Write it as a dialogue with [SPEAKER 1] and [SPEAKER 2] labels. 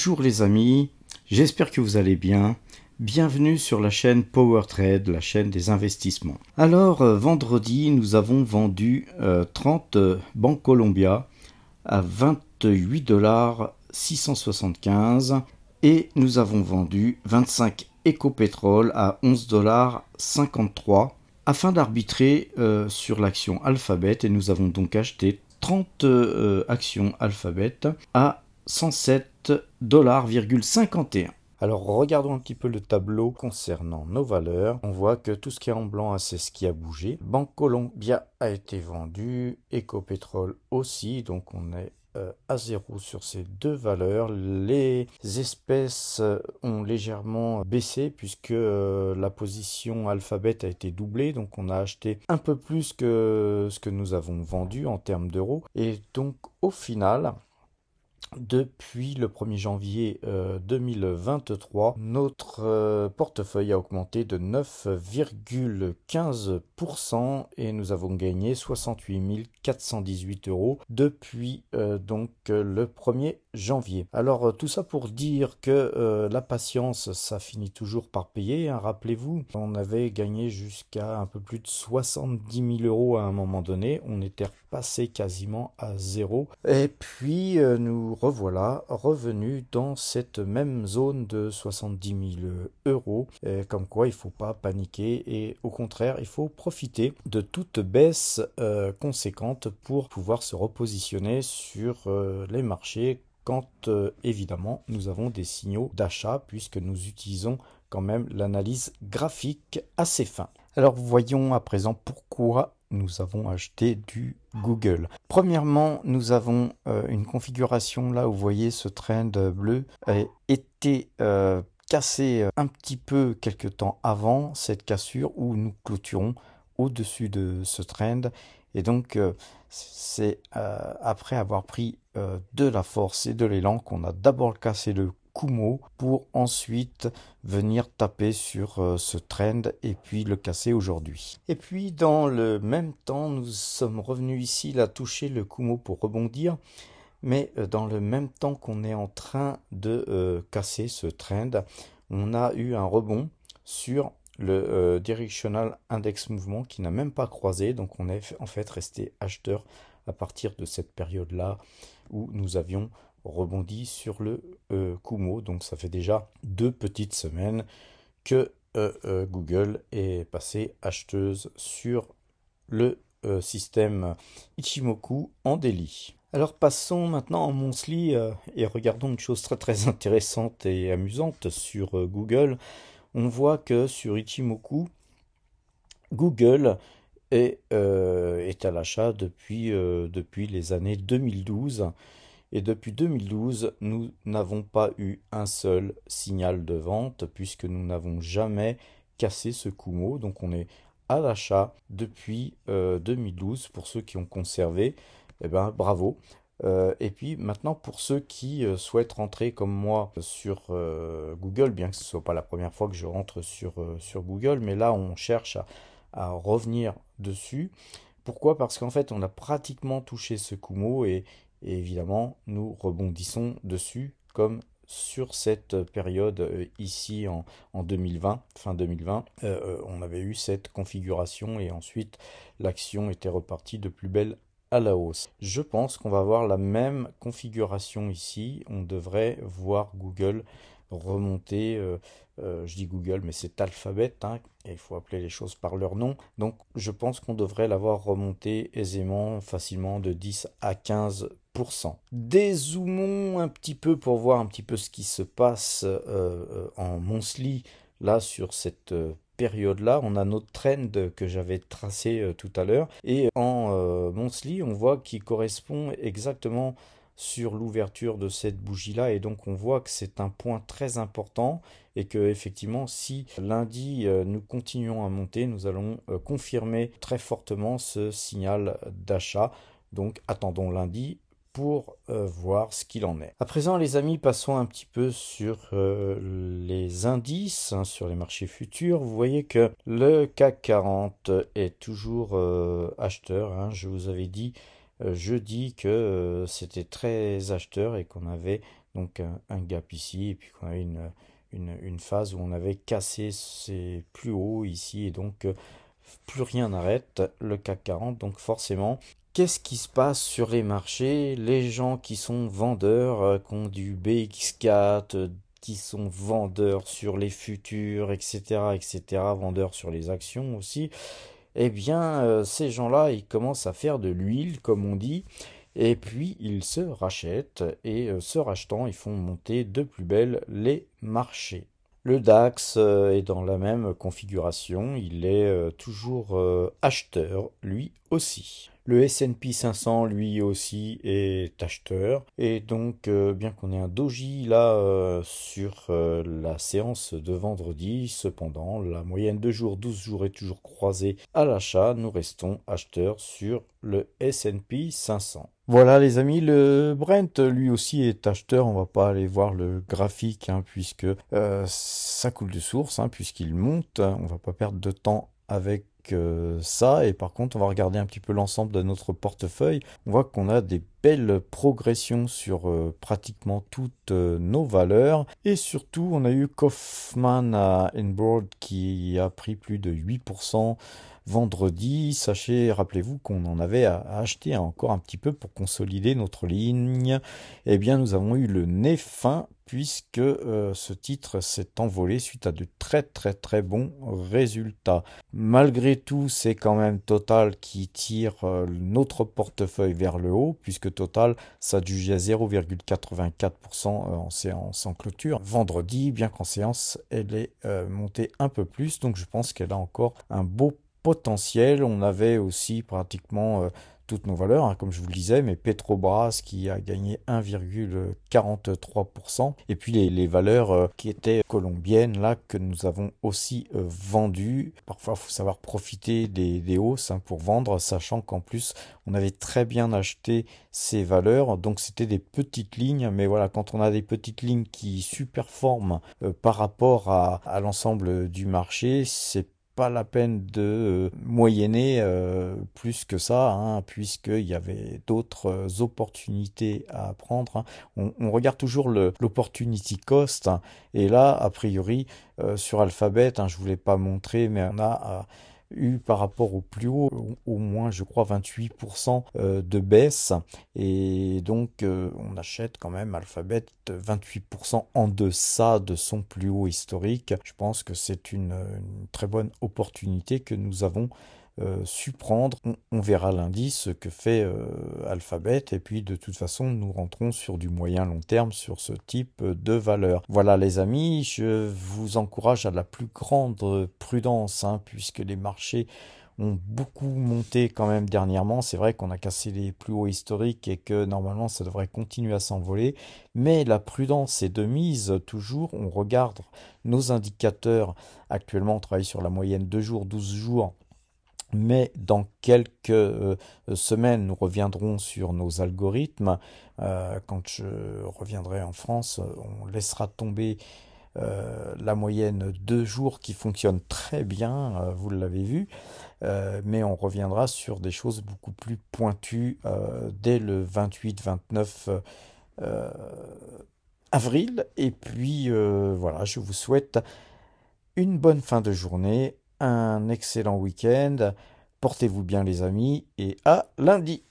[SPEAKER 1] Bonjour les amis, j'espère que vous allez bien. Bienvenue sur la chaîne Power Trade, la chaîne des investissements. Alors euh, vendredi, nous avons vendu 30 euh, euh, banques colombia à 28 dollars 675 et nous avons vendu 25 EcoPétrole à 11 dollars 53 afin d'arbitrer sur l'action Alphabet et nous avons donc acheté 30 actions Alphabet à 107,51$. Alors regardons un petit peu le tableau concernant nos valeurs. On voit que tout ce qui est en blanc, hein, c'est ce qui a bougé. Banque Colombia a été vendue, EcoPétrole aussi, donc on est euh, à zéro sur ces deux valeurs. Les espèces euh, ont légèrement baissé puisque euh, la position Alphabet a été doublée, donc on a acheté un peu plus que ce que nous avons vendu en termes d'euros. Et donc au final, depuis le 1er janvier 2023, euh, notre euh, portefeuille a augmenté de 9,15% et nous avons gagné 68 418 euros depuis euh, donc le 1er janvier. Alors tout ça pour dire que la patience, ça finit toujours par payer. Hein, rappelez-vous, on avait gagné jusqu'à un peu plus de 70 000 euros à un moment donné. On était repassé quasiment à zéro. Et puis nous revoilà revenu dans cette même zone de 70 000 euros, comme quoi il ne faut pas paniquer et au contraire il faut profiter de toute baisse euh, conséquente pour pouvoir se repositionner sur euh, les marchés quand euh, évidemment nous avons des signaux d'achat puisque nous utilisons quand même l'analyse graphique assez fin. Alors voyons à présent pourquoi nous avons acheté du Google. Premièrement, nous avons euh, une configuration là où vous voyez ce trend bleu a euh, été euh, cassé un petit peu quelque temps avant cette cassure où nous clôturons au-dessus de ce trend et donc c'est après avoir pris de la force et de l'élan qu'on a d'abord cassé le Kumo pour ensuite venir taper sur euh, ce trend et puis le casser aujourd'hui. Et puis dans le même temps, nous sommes revenus ici là toucher le Kumo pour rebondir, mais euh, dans le même temps qu'on est en train de euh, casser ce trend, on a eu un rebond sur le directional index mouvement qui n'a même pas croisé, donc on est en fait resté acheteur à partir de cette période là où nous avions rebondit sur le euh, Kumo. Donc ça fait déjà deux petites semaines que euh, euh, Google est passée acheteuse sur le système Ichimoku en délit. Alors passons maintenant en Monsli et regardons une chose très très intéressante et amusante sur Google. On voit que sur Ichimoku, Google est, est à l'achat depuis, depuis les années 2012. Et depuis 2012, nous n'avons pas eu un seul signal de vente puisque nous n'avons jamais cassé ce Kumo. Donc on est à l'achat depuis 2012 euh, pour ceux qui ont conservé. et eh ben bravo. Euh, et puis maintenant pour ceux qui euh, souhaitent rentrer comme moi sur Google, bien que ce soit pas la première fois que je rentre sur, sur Google, mais là on cherche à, à revenir dessus. Pourquoi Parce qu'en fait on a pratiquement touché ce Kumo et, évidemment, nous rebondissons dessus comme sur cette période euh, ici en, 2020, fin 2020, euh, euh, on avait eu cette configuration et ensuite l'action était repartie de plus belle à la hausse. Je pense qu'on va avoir la même configuration ici. On devrait voir Google remonter, euh, euh, je dis Google, mais c'est Alphabet, hein, et il faut appeler les choses par leur nom. Donc je pense qu'on devrait l'avoir remonté aisément, facilement de 10 à 15 Dézoomons un petit peu pour voir un petit peu ce qui se passe euh, en monthly là, sur cette période-là, on a notre trend que j'avais tracé tout à l'heure. Et en euh, on voit qu'il correspond exactement sur l'ouverture de cette bougie-là. Et donc on voit que c'est un point très important et que effectivement si lundi euh, nous continuons à monter, nous allons euh, confirmer très fortement ce signal d'achat. Donc attendons lundi pour euh, voir ce qu'il en est. À présent, les amis, passons un petit peu sur les indices, hein, sur les marchés futurs. Vous voyez que le CAC 40 est toujours acheteur. Hein. je vous avais dit euh, je dis que euh, c'était très acheteur et qu'on avait donc un, gap ici et puis qu'on avait une, une, une, phase où on avait cassé ses plus hauts ici et donc euh, plus rien n'arrête le CAC 40 donc forcément Qu'est-ce qui se passe sur les marchés Les gens qui sont vendeurs, qui ont du BX4, qui sont vendeurs sur les futurs, etc., etc., vendeurs sur les actions aussi, eh bien, euh, ces gens-là, ils commencent à faire de l'huile, comme on dit, et puis ils se rachètent, et euh, se rachetant, ils font monter de plus belle les marchés. Le DAX euh, est dans la même configuration, il est toujours acheteur, lui aussi. Le S&P 500, lui aussi, est acheteur. Et donc, euh, bien qu'on ait un doji là euh, sur euh, la séance de vendredi, cependant, la moyenne de jours, 12 jours est toujours croisée à l'achat. Nous restons acheteurs sur le S&P 500. Voilà les amis, le Brent lui aussi est acheteur, on va pas aller voir le graphique hein, puisque ça coule de source, hein, puisqu'il monte, on va pas perdre de temps avec ça. Et par contre, on va regarder un petit peu l'ensemble de notre portefeuille. On voit qu'on a des belles progressions sur euh, pratiquement toutes euh, nos valeurs. Et surtout, on a eu Kaufman à Enboard qui a pris plus de 8% vendredi. Sachez, rappelez-vous qu'on en avait à acheter encore un petit peu pour consolider notre ligne. et eh bien, nous avons eu le nez fin puisque euh, ce titre s'est envolé suite à de très très très bons résultats. Malgré tout, c'est quand même Total qui tire euh, notre portefeuille vers le haut, puisque Total s'adjugeait à 0,84% euh, en séance en clôture. Vendredi, bien qu'en séance, elle est montée un peu plus, donc je pense qu'elle a encore un beau potentiel. On avait aussi pratiquement toutes nos valeurs, hein, comme je vous le disais, mais Petrobras qui a gagné 1,43%, et puis les, valeurs euh, qui étaient colombiennes, là, que nous avons aussi vendu vendues. Parfois, faut savoir profiter des, hausses hein, pour vendre, sachant qu'en plus, on avait très bien acheté ces valeurs, donc c'était des petites lignes, mais voilà, quand on a des petites lignes qui superforment euh, par rapport à, à l'ensemble du marché, c'est pas la peine de euh, moyenner euh, plus que ça, hein, puisqu'il y avait d'autres euh, opportunités à prendre. Hein. On, regarde toujours l'opportunity cost, hein. et là, a priori, sur Alphabet, hein, je voulais pas montrer mais on a eu par rapport au plus haut au moins, je crois, 28% euh, de baisse. Et donc, euh, on achète quand même Alphabet 28% en deçà de son plus haut historique. Je pense que c'est une, une très bonne opportunité que nous avons euh, supprendre On, verra lundi ce que fait euh, Alphabet et puis de toute façon nous rentrons sur du moyen long terme sur ce type de valeur. Voilà les amis, je vous encourage à la plus grande prudence hein, puisque les marchés ont beaucoup monté quand même dernièrement. C'est vrai qu'on a cassé les plus hauts historiques et que normalement ça devrait continuer à s'envoler. Mais la prudence est de mise toujours. On regarde nos indicateurs. Actuellement on travaille sur la moyenne 2 jours, 12 jours mais dans quelques euh, semaines, nous reviendrons sur nos algorithmes. Euh, quand je reviendrai en France, on laissera tomber euh, la moyenne deux jours qui fonctionne très bien, vous l'avez vu, mais on reviendra sur des choses beaucoup plus pointues dès le 28-29 avril. Et puis voilà, je vous souhaite une bonne fin de journée un excellent week-end. Portez-vous bien les amis et à lundi